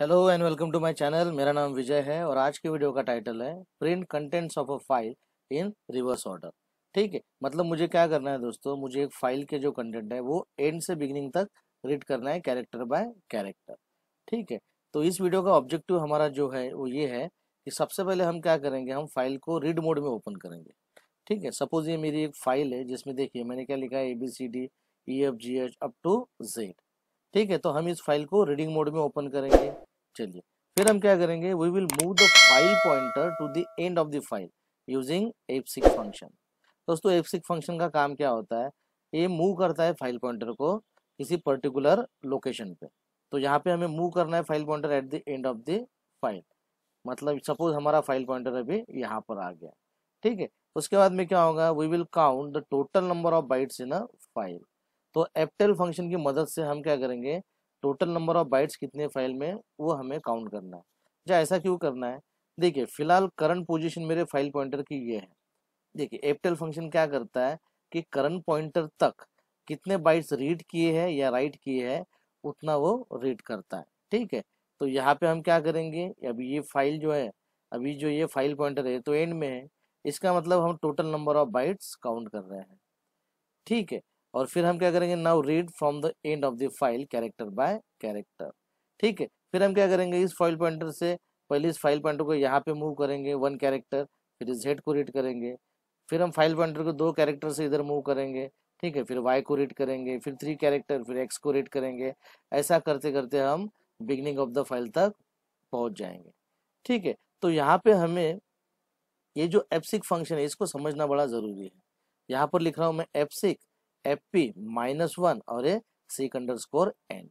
hello and welcome to my channel मेरा नाम विजय है और आज की वीडियो का टाइटल है print contents of a file in reverse order ठीक है मतलब मुझे क्या करना है दोस्तों मुझे एक फाइल के जो कंटेंट है वो एंड से बिगिनिंग तक रीड करना है कैरेक्टर बाय कैरेक्टर ठीक है तो इस वीडियो का ऑब्जेक्टिव हमारा जो है वो ये है कि सबसे पहले हम क्या करेंगे हम फाइल को रीड मोड में ओपन करेंगे ठीक है सपोज ये मेरी एक फाइल है जिसमें देखिए मैंने क्या लिखा है A B C D E F G H up to Z ठीक है तो हम इस फाइल को रीडिंग मोड में ओपन करेंगे चलिए फिर हम क्या करेंगे we will move the file pointer to the end of the file using F function दोस्तों एफ फंक्शन का काम क्या होता है ये मूव करता है फाइल पॉइंटर को किसी पर्टिकुलर लोकेशन पे तो यहाँ पे हमें मूव करना है file pointer at the end of the file मतलब सपोज हमारा फाइल पॉइंटर अभी यहाँ पर आ गया ठीक है उसके बाद में क्या होगा we will count the total number of bytes in a file तो एपटेल फंक्शन की मदद से हम क्या करेंगे टोटल नंबर ऑफ बाइट्स कितने फाइल में वो हमें काउंट करना है अच्छा ऐसा क्यों करना है देखिए फिलहाल करंट पोजीशन मेरे फाइल पॉइंटर की ये है देखिए एपटेल फंक्शन क्या करता है कि करंट पॉइंटर तक कितने बाइट्स रीड किए हैं या राइट किए हैं उतना वो रीड करता है ठीक है तो यहाँ पे हम क्या करेंगे अभी ये फाइल जो है अभी जो ये फाइल पॉइंटर है तो एंड में है इसका मतलब हम total number of bytes count कर रहे हैं ठीक है और फिर हम क्या करेंगे now read from the end of the file character by character ठीक है फिर हम क्या करेंगे इस फाइल पॉइंटर से पहले इस फाइल पॉइंटर को यहाँ पे मूव करेंगे वन कैरेक्टर फिर इस जेड को रीड करेंगे फिर हम फाइल पॉइंटर को दो कैरेक्टर से इधर मूव करेंगे ठीक है फिर वाई को रीड करेंगे फिर थ्री कैरेक्टर फिर एक्स को रीड करेंगे ऐसा करते करते हम बिगनिंग ऑफ द फाइल तक पहुंच जाएंगे ठीक है तो यहाँ पे हमें ये जो एप्सिक फंक्शन है इसको समझना बड़ा ज़रूरी है यहाँ पर लिख रहा हूँ मैं fseek F P minus one और ए सीक अंडर स्कोर एन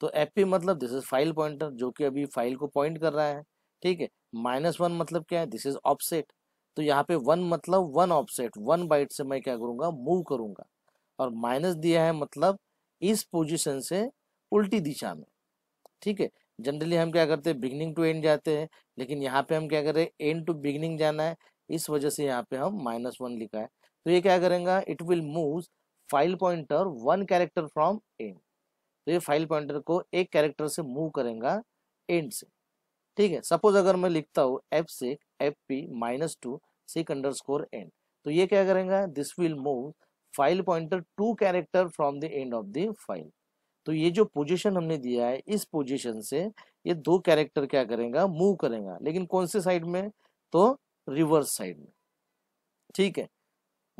तो एफ पी मतलब दिस इज फाइल पॉइंटर जो कि अभी फाइल को पॉइंट कर रहा है ठीक है माइनस वन मतलब क्या है दिस इज ऑफसेट तो यहाँ पे वन मतलब वन ऑफसेट वन बाइट से मैं क्या करूँगा मूव करूंगा और माइनस दिया है मतलब इस पोजिशन से उल्टी दिशा में ठीक है जनरली हम क्या करते हैं बिगनिंग टू एंड जाते हैं लेकिन यहाँ पे हम क्या करें एंड टू बिगनिंग जाना है इस वजह से यहाँ पे हम माइनस वन लिखा है तो ये क्या करेंगे it will move file pointer one character from end तो ये फाइल पॉइंटर को एक कैरेक्टर से मूव करेगा एंड से ठीक है सपोज अगर मैं लिखता हूँ fseek F P minus two seek underscore end तो ये क्या करेगा this will move file pointer two character from the end of the file तो ये जो पोजीशन हमने दिया है इस पोजीशन से ये दो कैरेक्टर क्या करेगा मूव करेगा लेकिन कौन से साइड में तो रिवर्स साइड में ठीक है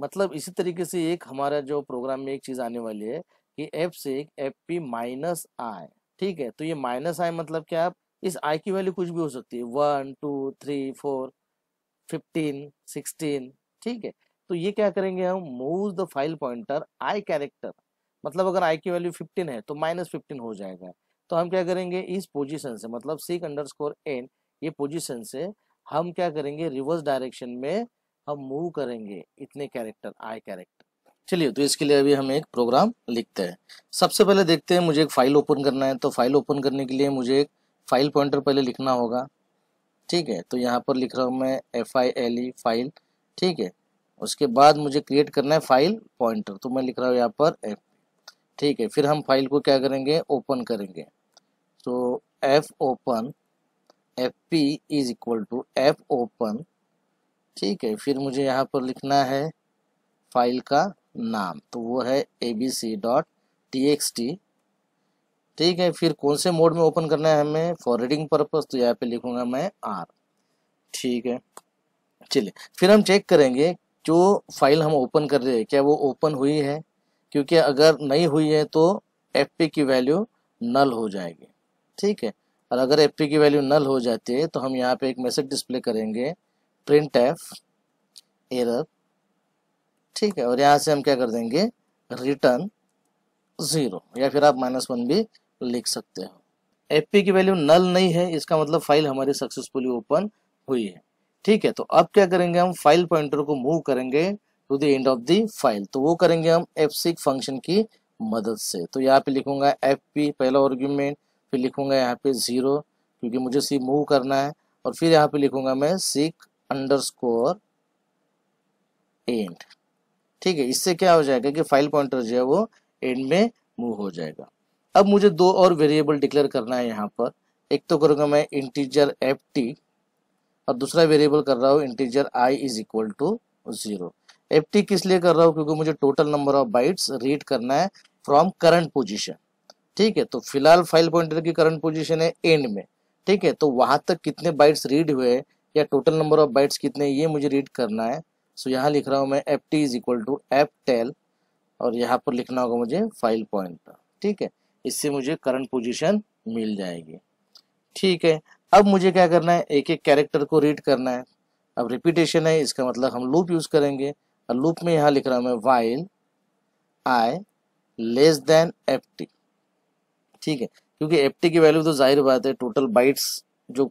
मतलब इसी तरीके से एक हमारा जो प्रोग्राम में एक चीज आने वाली है कि एफ से एक एफ पी माइनस आई ठीक है तो ये माइनस आई मतलब क्या आप इस आई की वैल्यू कुछ भी हो सकती है one two three four fifteen sixteen ठीक है तो ये क्या करेंगे हम move the file pointer I character मतलब अगर आई की वैल्यू फिफ्टीन है तो माइनस फिफ्टीन हो जाएगा तो हम क्या करेंगे इस पोजीशन से मतलब सिक अंडर स्कोर एन ये पोजीशन से हम क्या करेंगे रिवर्स डायरेक्शन में हम मूव करेंगे इतने कैरेक्टर आई कैरेक्टर चलिए तो इसके लिए अभी हम एक प्रोग्राम लिखते हैं सबसे पहले देखते हैं मुझे एक फाइल ओपन करना है तो फाइल ओपन करने के लिए मुझे एक फाइल पॉइंटर पहले लिखना होगा ठीक है तो यहाँ पर लिख रहा हूँ मैं F I L E file ठीक है उसके बाद मुझे क्रिएट करना है फाइल पॉइंटर तो मैं लिख रहा हूँ यहाँ पर एफ ठीक है फिर हम फाइल को क्या करेंगे ओपन करेंगे तो F open F P is equal to F open ठीक है फिर मुझे यहाँ पर लिखना है फाइल का नाम तो वो है A B C dot T X T ठीक है फिर कौन से मोड में ओपन करना है हमें फॉर रीडिंग पर्पज तो यहाँ पे लिखूंगा मैं आर ठीक है चलिए फिर हम चेक करेंगे जो फाइल हम ओपन कर रहे हैं क्या वो ओपन हुई है क्योंकि अगर नहीं हुई है तो एफ की वैल्यू नल हो जाएगी ठीक है और अगर एफ की वैल्यू नल हो जाती है तो हम यहाँ पे एक मैसेज डिस्प्ले करेंगे प्रिंट एफ एरर ठीक है और यहां से हम क्या कर देंगे रिटर्न जीरो या फिर आप माइनस वन भी लिख सकते हो एफ की वैल्यू नल नहीं है इसका मतलब फाइल हमारी सक्सेसफुली ओपन हुई है ठीक है तो अब क्या करेंगे हम फाइल पॉइंटर को मूव करेंगे to the end of the file तो वो करेंगे हम एफ फंक्शन की मदद से तो यहाँ पे लिखूंगा एफ पहला ऑर्ग्यूमेंट फिर लिखूंगा यहाँ पे जीरो क्योंकि मुझे सी मूव करना है और फिर यहाँ पे लिखूंगा मैं सिक अंडरस्कोर एंड ठीक है इससे क्या हो जाएगा कि फाइल पॉइंटर जो है वो एंड में मूव हो जाएगा अब मुझे दो और वेरिएबल डिक्लेयर करना है यहाँ पर एक तो करूँगा मैं इंटीजर एफ टी और दूसरा वेरिएबल कर रहा हूँ integer I is equal to zero F T किस लिए कर रहा हूँ क्योंकि मुझे total number of bytes read करना है फ्रॉम करंट पोजिशन ठीक है तो फिलहाल फाइल पॉइंटर की करंट पोजिशन है एंड में ठीक है तो वहां तक कितने बाइट्स रीड हुए या टोटल नंबर ऑफ बाइट्स कितने ये मुझे रीड करना है सो so, यहाँ लिख रहा हूँ मैं F T is equal to F tell और यहाँ पर लिखना होगा मुझे फाइल पॉइंट ठीक है इससे मुझे करंट पोजीशन मिल जाएगी ठीक है अब मुझे क्या करना है एक एक कैरेक्टर को रीड करना है अब रिपीटेशन है इसका मतलब हम लूप यूज़ करेंगे और लूप में यहाँ लिख रहा हूँ मैं while I less than F T ठीक है क्योंकि एफ टी की वैल्यू तो जाहिर बात है टोटल बाइट्स जो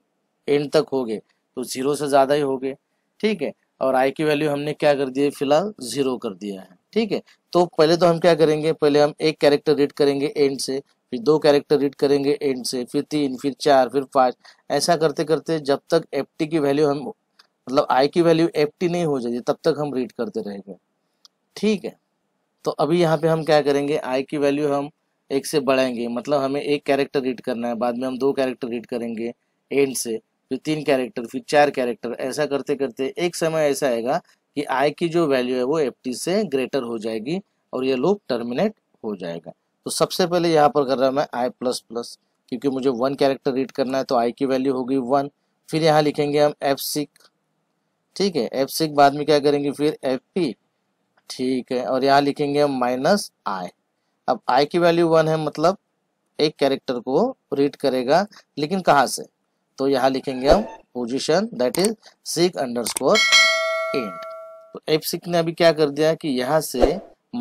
एंड तक हो गए तो जीरो से ज़्यादा ही हो गए ठीक है और आई की वैल्यू हमने क्या कर दी है फिलहाल जीरो कर दिया है ठीक है तो पहले तो हम क्या करेंगे पहले हम एक कैरेक्टर रीड करेंगे एंड से फिर दो कैरेक्टर रीड करेंगे एंड से फिर तीन फिर चार फिर पांच ऐसा करते करते जब तक एफ टी की वैल्यू हम मतलब आई की वैल्यू एफ टी नहीं हो जाएगी तब तक हम रीड करते रहेंगे ठीक है तो अभी यहाँ पे हम क्या करेंगे आई की वैल्यू हम एक से बढ़ाएंगे मतलब हमें एक कैरेक्टर रीड करना है बाद में हम दो कैरेक्टर रीड करेंगे एंड से फिर तीन कैरेक्टर फिर चार कैरेक्टर ऐसा करते करते एक समय ऐसा आएगा कि आई की जो वैल्यू है वो एफ से ग्रेटर हो जाएगी और ये लूप टर्मिनेट हो जाएगा तो सबसे पहले यहाँ पर कर रहा हूँ मैं आई प्लस प्लस क्योंकि मुझे वन कैरेक्टर रीड करना है तो आई की वैल्यू होगी वन फिर यहाँ लिखेंगे हम एफ सिक ठीक है एफ सिक बाद में क्या करेंगे फिर एफ पी ठीक है और यहाँ लिखेंगे हम माइनस आई अब आई की वैल्यू वन है मतलब एक कैरेक्टर को रीड करेगा लेकिन कहाँ से तो यहाँ लिखेंगे हम position that is seek underscore end तो एफ सिक ने अभी क्या कर दिया कि यहाँ से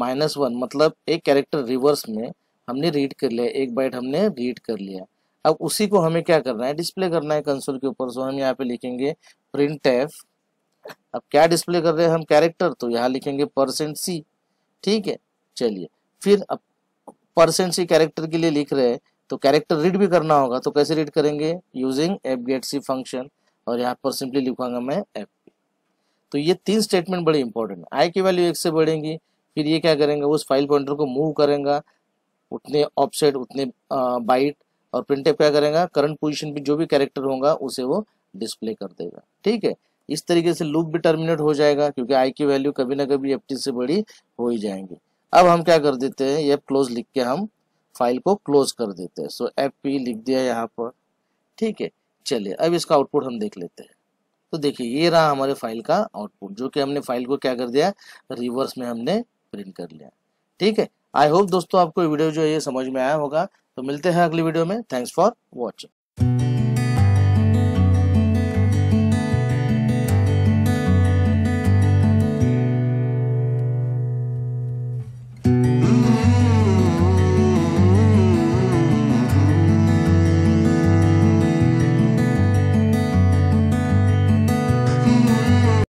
माइनस वन मतलब एक कैरेक्टर रिवर्स में हमने रीड कर लिया एक बाइट हमने रीड कर लिया अब उसी को हमें क्या करना है डिस्प्ले करना है कंसोल के ऊपर सो हम यहाँ पे लिखेंगे प्रिंट एफ अब क्या डिस्प्ले कर रहे हैं हम कैरेक्टर तो यहाँ लिखेंगे परसेंट सी ठीक है चलिए फिर अब परसेंट सी कैरेक्टर के लिए लिख रहे हैं तो कैरेक्टर रीड भी करना होगा तो कैसे रीड करेंगे using F get C function और यहाँ पर सिंपली लिखवाऊंगा मैं एप तो ये तीन स्टेटमेंट बड़े इंपॉर्टेंट है आई की वैल्यू एक से बढ़ेंगी फिर ये क्या करेंगे उस फाइल पॉइंटर को मूव करेंगे उतने ऑफसेट उतने बाइट और प्रिंटेप क्या करेगा करंट पोजिशन पे जो भी कैरेक्टर होगा उसे वो डिस्प्ले कर देगा ठीक है इस तरीके से लूप भी टर्मिनेट हो जाएगा क्योंकि आई की वैल्यू कभी ना कभी एफ से बड़ी हो ही जाएंगी अब हम क्या कर देते हैं ये क्लोज लिख के हम फाइल को क्लोज कर देते हैं सो एफ पी लिख दिया यहाँ पर ठीक है चलिए अब इसका आउटपुट हम देख लेते हैं तो देखिए ये रहा हमारे फाइल का आउटपुट जो कि हमने फाइल को क्या कर दिया रिवर्स में हमने प्रिंट कर लिया ठीक है आई होप दोस्तों आपको वीडियो जो ये समझ में आया होगा तो मिलते हैं अगली वीडियो में थैंक्स फॉर वॉचिंग